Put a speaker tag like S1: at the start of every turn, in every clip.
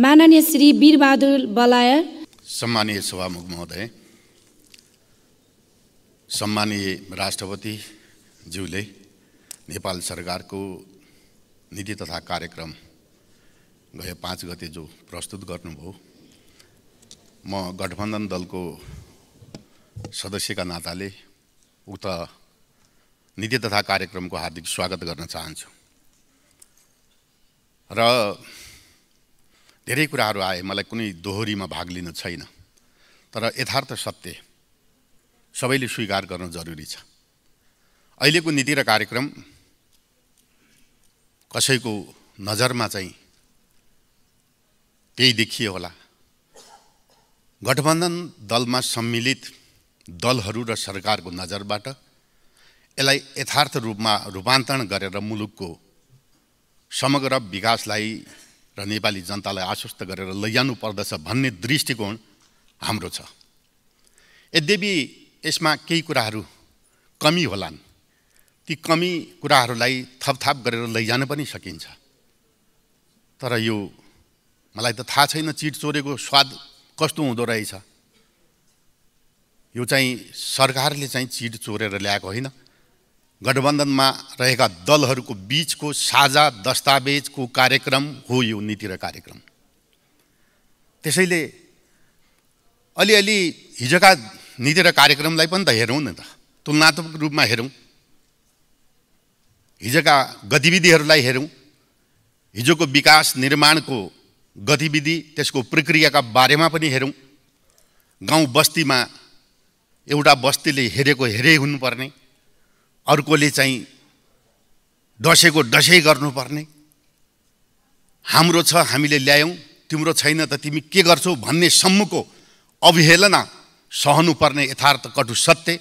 S1: माननीय श्री वीरबहादुर बलाय सम्मानीय सभामुख महोदय सम्मानीय ज्यूले नेपाल सरकारको नीति तथा कार्यक्रम गए पाँच गते जो प्रस्तुत गर्नुभयो म गठबन्धन दलको सदस्यका नाताले उक्त नीति तथा कार्यक्रमको हार्दिक स्वागत गर्न चाहन्छु र धेरै कुराहरू आए मलाई कुनै दोहोरीमा भाग लिनु छैन तर यथार्थ सत्य सबैले स्वीकार गर्न जरुरी छ अहिलेको नीति र कार्यक्रम कसैको नजरमा चाहिँ त्यही देखियो होला गठबन्धन दलमा सम्मिलित दलहरू र सरकारको नजरबाट यसलाई यथार्थ रूपमा रूपान्तरण गरेर मुलुकको समग्र विकासलाई र नेपाली जनतालाई आश्वस्त गरेर लैजानु पर्दछ भन्ने दृष्टिकोण हाम्रो छ यद्यपि यसमा केही कुराहरू कमी होलान् ती कमी कुराहरूलाई थपथाप गरेर लैजान पनि सकिन्छ तर यो मलाई त थाहा छैन चिट चोरेको स्वाद कस्तो हुँदो रहेछ यो चाहिँ सरकारले चाहिँ चिट चोरेर ल्याएको होइन गठबन्धनमा रहेका दलहरूको बिचको साझा दस्तावेजको कार्यक्रम हो यो नीति र कार्यक्रम त्यसैले अलिअलि हिजोका नीति र कार्यक्रमलाई पनि त हेरौँ न त तुलनात्मक रूपमा हेरौँ हिजोका गतिविधिहरूलाई हेरौँ हिजोको विकास निर्माणको गतिविधि त्यसको प्रक्रियाका बारेमा पनि हेरौँ गाउँ बस्तीमा एउटा बस्तीले हेरेको हेरे हुनुपर्ने अर्कोले चाहिँ डसेको डसै गर्नुपर्ने हाम्रो छ हामीले ल्यायौँ तिम्रो छैन त तिमी के गर्छौ भन्ने सम्मको अवहेलना सहनुपर्ने यथार्थ कटु सत्य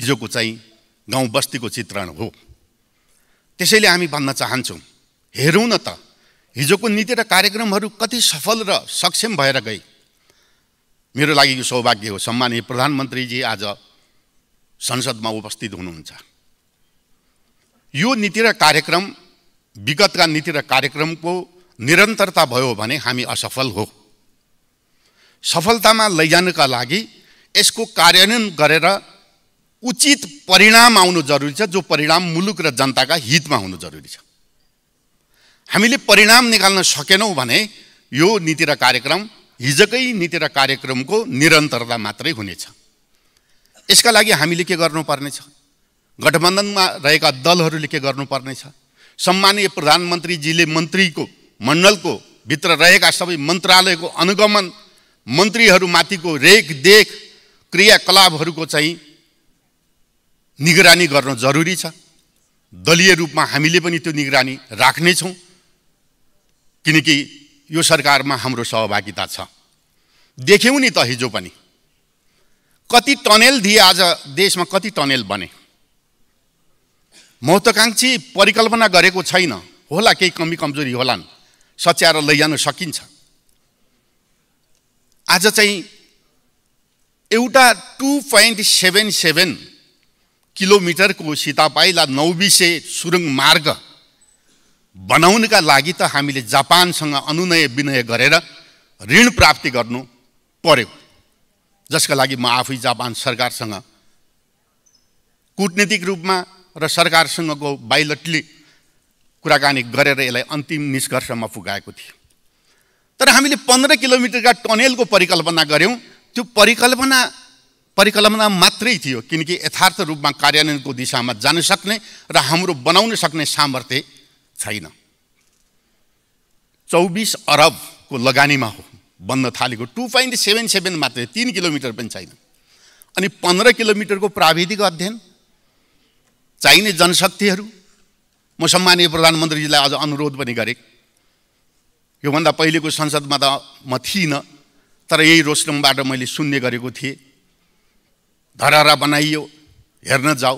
S1: हिजोको चाहिँ गाउँ बस्तीको चित्रण हो त्यसैले हामी भन्न चाहन्छौँ हेरौँ न त हिजोको नीति र कार्यक्रमहरू कति सफल र सक्षम भएर गए मेरो लागि यो सौभाग्य हो सम्मानीय प्रधानमन्त्रीजी आज संसदमा उपस्थित हुनुहुन्छ यो नीति र कार्यक्रम विगतका नीति र कार्यक्रमको निरन्तरता भयो भने हामी असफल हो सफलतामा लैजानका लागि यसको कार्यान्वयन गरेर उचित परिणाम आउनु जरुरी छ जो परिणाम मुलुक र जनताका हितमा हुनु जरुरी छ हामीले परिणाम निकाल्न सकेनौँ भने यो नीति र कार्यक्रम हिजकै नीति र कार्यक्रमको निरन्तरता मात्रै हुनेछ यसका लागि हामीले के गर्नुपर्नेछ गठबन्धनमा रहेका दलहरूले के गर्नुपर्नेछ सम्मानीय प्रधानमन्त्रीजीले मन्त्रीको मण्डलको भित्र रहेका सबै मन्त्रालयको अनुगमन मन्त्रीहरूमाथिको रेखदेख क्रियाकलापहरूको चाहिँ निगरानी गर्न जरुरी छ दलीय रूपमा हामीले पनि त्यो निगरानी राख्नेछौँ किनकि यो सरकारमा हाम्रो सहभागिता छ देख्यौँ नि त हिजो पनि कति टनेल दिए आज देशमा कति टनेल बने महत्त्वाकाङ्क्षी परिकल्पना गरेको छैन होला केही कमी कमजोरी होलान् सच्याएर लैजान सकिन्छ आज चाहिँ एउटा टु पोइन्ट सेभेन सेभेन किलोमिटरको सीतापाइला नौबिसे सुरुङ मार्ग बनाउनका लागि त हामीले जापानसँग अनुनय विनय गरेर ऋण प्राप्ति गर्नु पर्यो जसका लागि म आफै जापान सरकारसँग कुटनीतिक रूपमा र सरकारसँगको बाइलटली कुराकानी गरेर यसलाई अन्तिम निष्कर्षमा पुगाएको थिएँ तर हामीले पन्ध्र किलोमिटरका टनेलको परिकल्पना गऱ्यौँ त्यो परिकल्पना परिकल्पना मात्रै थियो किनकि यथार्थ रूपमा कार्यान्वयनको दिशामा जान सक्ने र हाम्रो बनाउन सक्ने सामर्थ्य छैन चौबिस अरबको लगानीमा हो बन्न थालेको टु पोइन्ट सेभेन सेभेन मात्रै तिन किलोमिटर पनि छैन अनि पन्ध्र किलोमिटरको प्राविधिक अध्ययन चाहिने जनशक्तिहरू म सम्मानीय प्रधानमन्त्रीजीलाई आज अनुरोध पनि गरेँ योभन्दा पहिलेको संसदमा त म थिइनँ तर यही रोस्टमबाट मैले सुन्ने गरेको थिएँ धरहरा बनाइयो हेर्न जाऊ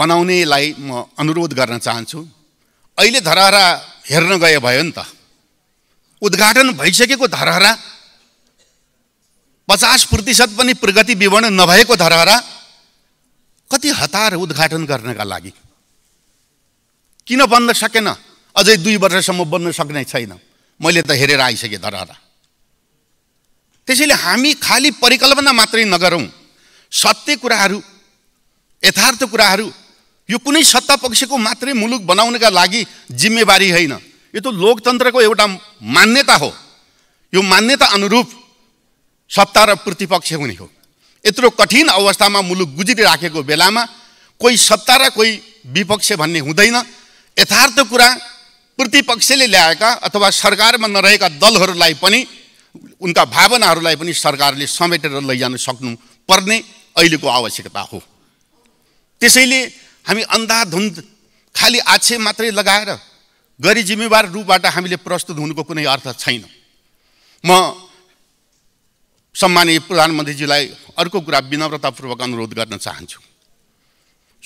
S1: बनाउनेलाई म अनुरोध गर्न चाहन्छु अहिले धरहरा हेर्न गए भयो नि त उद्घाटन भइसकेको धरहरा पचास प्रतिशत पनि प्रगति विवरण नभएको धरहरा कति हतार उद्घाटन गर्नका लागि किन बन्न सकेन अझै दुई वर्षसम्म बन्न सक्ने छैन मैले त हेरेर आइसकेँ धरहरा त्यसैले हामी खालि परिकल्पना मात्रै नगरौँ सत्य कुराहरू यथार्थ कुराहरू यो कुनै सत्ता पक्षको मात्रै मुलुक बनाउनका लागि जिम्मेवारी होइन यो त लोकतन्त्रको एउटा मान्यता हो यो मान्यता अनुरूप सत्ता र प्रतिपक्ष हुने हो यत्रो कठिन अवस्थामा मुलुक गुज्रिराखेको बेलामा कोही सत्ता र कोही विपक्ष भन्ने हुँदैन यथार्थ कुरा प्रतिपक्षले ल्याएका अथवा सरकारमा नरहेका दलहरूलाई पनि उनका भावनाहरूलाई पनि सरकारले समेटेर लैजान सक्नुपर्ने अहिलेको आवश्यकता हो त्यसैले हामी अन्धाधुन्द खालि आक्षेप मात्रै लगाएर गरी जिम्मेवार रूपबाट हामीले प्रस्तुत हुनुको कुनै अर्थ छैन म सम्मानीय प्रधानमन्त्रीजीलाई अर्को कुरा विनम्रतापूर्वक अनुरोध गर्न चाहन्छु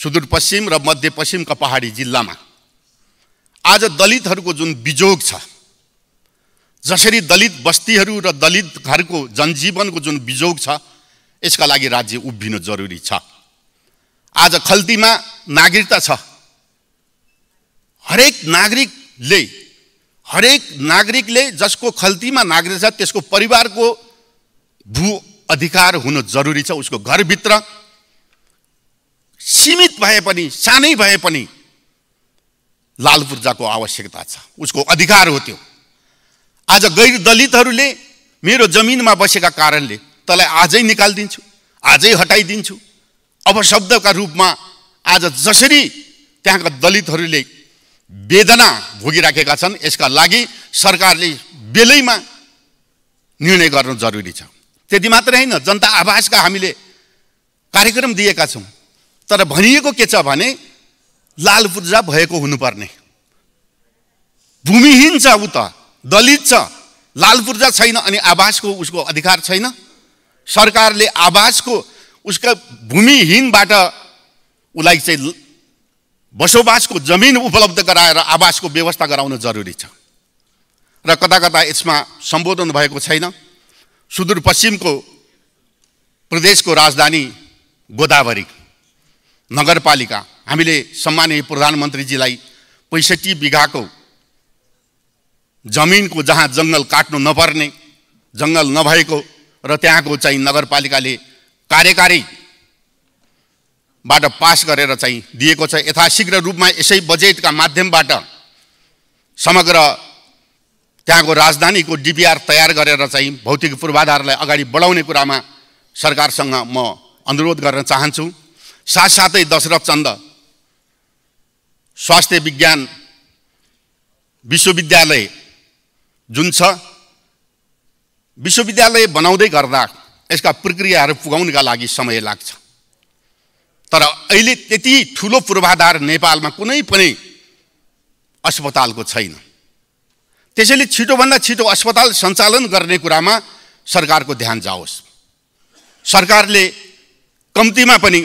S1: सुदूरपश्चिम र मध्यपश्चिमका पहाडी जिल्लामा आज दलितहरूको जुन विजोग छ जसरी दलित बस्तीहरू र दलित घरको जनजीवनको जुन विजोग छ यसका लागि राज्य उभिनु जरुरी छ आज खल्तीमा नागरिकता छ हरेक नागरिकले हरेक नागरिकले जसको खल्तीमा नागरिक छ त्यसको परिवारको भू अधिकार हुन जरुरी छ उसको घरभित्र सीमित भए पनि सानै भए पनि लाल पूर्जाको आवश्यकता छ उसको अधिकार हो त्यो आज गैर दलितहरूले मेरो जमिनमा बसेका कारणले तँलाई आजै निकालिदिन्छु आजै हटाइदिन्छु शब्दका रूपमा आज जसरी त्यहाँका दलितहरूले वेदना भोगिराखेका छन् यसका लागि सरकारले बेलैमा निर्णय गर्नु जरुरी छ त्यति मात्र होइन जनता आवासका हामीले कार्यक्रम दिएका छौँ तर भनिएको के छ भने लाल पूर्जा भएको हुनुपर्ने भूमिहीन छ ऊ त दलित छ लाल पूर्जा छैन अनि आवासको उसको अधिकार छैन सरकारले आवासको उसका भूमिहीनबाट उसलाई चाहिँ बसोबासको जमिन उपलब्ध गराएर आवासको व्यवस्था गराउन जरुरी छ र कता कता यसमा सम्बोधन भएको छैन सुदूरपश्चिमको प्रदेशको राजधानी गोदावरी नगरपालिका हामीले सम्मानीय प्रधानमन्त्रीजीलाई पैँसठी बिघाको जमिनको जहाँ जङ्गल काट्नु नपर्ने जङ्गल नभएको र त्यहाँको चाहिँ नगरपालिकाले कार्यकारी बाट पास गरेर चाहिँ दिएको छ यथाशीघ्र रूपमा यसै बजेटका माध्यमबाट समग्र त्यहाँको राजधानीको डिपिआर तयार गरेर चाहिँ भौतिक पूर्वाधारलाई अगाडि बढाउने कुरामा सरकारसँग म अनुरोध गर्न चाहन्छु साथसाथै दशरथ चन्द स्वास्थ्य विज्ञान विश्वविद्यालय जुन छ विश्वविद्यालय बनाउँदै गर्दा यसका प्रक्रियाहरू पुगाउनका लागि समय लाग्छ तर अहिले त्यति ठुलो पूर्वाधार नेपालमा कुनै पनि अस्पतालको छैन त्यसैले छिटोभन्दा छिटो अस्पताल सञ्चालन गर्ने कुरामा सरकारको ध्यान जाओस् सरकारले कम्तीमा पनि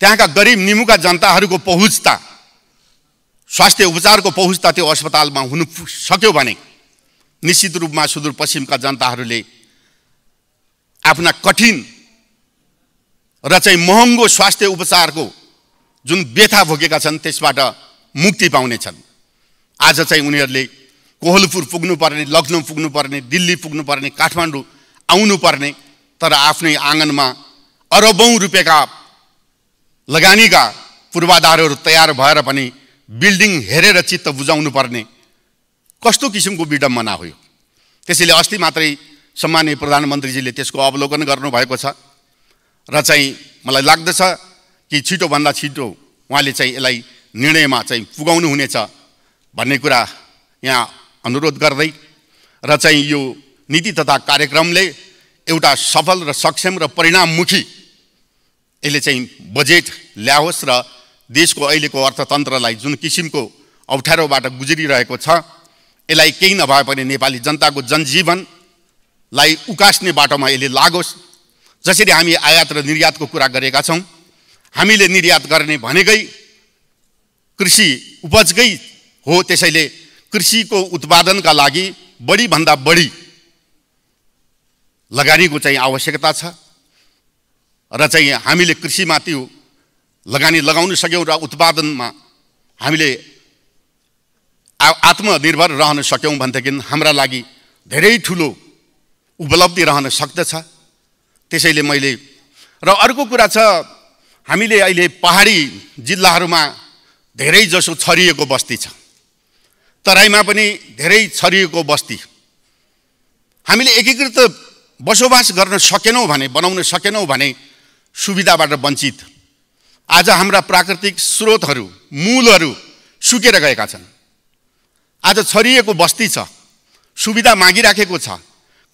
S1: त्यहाँका गरिब निमुका जनताहरूको पहुँचता स्वास्थ्य उपचारको पहुँचता त्यो अस्पतालमा हुनु सक्यो भने निश्चित रूपमा सुदूरपश्चिमका जनताहरूले आफ्ना कठिन र चाहिँ महँगो स्वास्थ्य उपचारको जुन व्यथा भोगेका छन् त्यसबाट मुक्ति पाउनेछन् आज चाहिँ उनीहरूले कोहलपुर पुग्नुपर्ने लखनऊ पुग्नुपर्ने दिल्ली पुग्नुपर्ने काठमाडौँ आउनुपर्ने तर आफ्नै आँगनमा अरबौँ रुपियाँका लगानीका पूर्वाधारहरू तयार भएर पनि बिल्डिङ हेरेर चित्त बुझाउनु पर्ने कस्तो किसिमको विडम्बना हो यो त्यसैले अस्ति मात्रै सम्मान्य प्रधानमन्त्रीजीले त्यसको अवलोकन गर्नुभएको छ र चाहिँ मलाई लाग्दछ कि छिटोभन्दा छिटो उहाँले चाहिँ यसलाई निर्णयमा चाहिँ पुगाउनु हुनेछ भन्ने कुरा यहाँ अनुरोध गर्दै र चाहिँ यो नीति तथा कार्यक्रमले एउटा सफल र सक्षम र परिणाममुखी यसले चाहिँ बजेट ल्याओस् र देशको अहिलेको अर्थतन्त्रलाई जुन किसिमको अप्ठ्यारोबाट गुज्रिरहेको छ यसलाई केही नभए पनि नेपाली जनताको जनजीवनलाई उकास्ने बाटोमा यसले लागोस् जसरी हामी आयात र निर्यातको कुरा गरेका छौँ हामीले निर्यात गर्ने भनेकै कृषि उपजकै हो त्यसैले कृषिको उत्पादनका लागि बढीभन्दा बढी लगानीको चाहिँ आवश्यकता छ र चाहिँ हामीले कृषिमा त्यो लगानी लगाउन सक्यौँ र उत्पादनमा हामीले आ आत्मनिर्भर रहन सक्यौँ भनेदेखि हाम्रा लागि धेरै ठुलो उपलब्धि रहन सक्दछ त्यसैले मैले र अर्को कुरा छ हामीले अहिले पहाडी जिल्लाहरूमा धेरै जसो छरिएको बस्ती छ तराईमा पनि धेरै छरिएको बस्ती हामीले एकीकृत बसोबास गर्न सकेनौँ भने बनाउन सकेनौँ भने सुविधाबाट वञ्चित आज हाम्रा प्राकृतिक स्रोतहरू मूलहरू सुकेर गएका छन् आज छरिएको बस्ती छ सुविधा मागिराखेको छ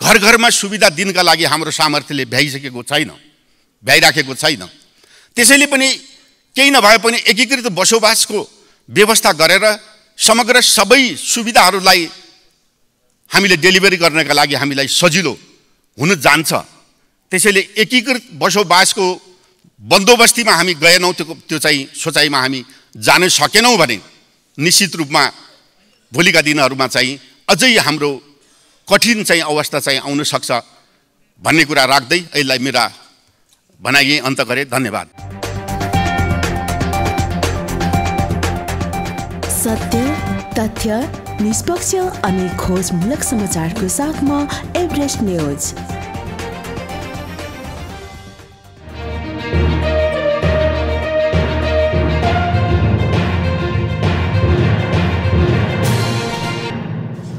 S1: घर घरमा सुविधा दिनका लागि हाम्रो सामर्थ्यले भ्याइसकेको छैन भ्याइराखेको छैन त्यसैले पनि केही नभए पनि एकीकृत बसोबासको व्यवस्था गरेर समग्र सबै सुविधाहरूलाई हामीले डेलिभरी गर्नका लागि हामीलाई सजिलो हुन जान्छ त्यसैले एकीकृत बसोबासको बन्दोबस्तीमा हामी गएनौँ त्यो त्यो चाहिँ सोचाइमा हामी जान सकेनौँ भने निश्चित रूपमा भोलिका दिनहरूमा चाहिँ अझै हाम्रो कठिन चाहिँ अवस्था चाहिँ आउन सक्छ भन्ने कुरा राख्दै यसलाई मेरा भनाइ अन्त गरे धन्यवाद सत्य तथ्य निष्पक्ष अनि खोजमूलक समाचारको साथमा एभरेस्ट न्युज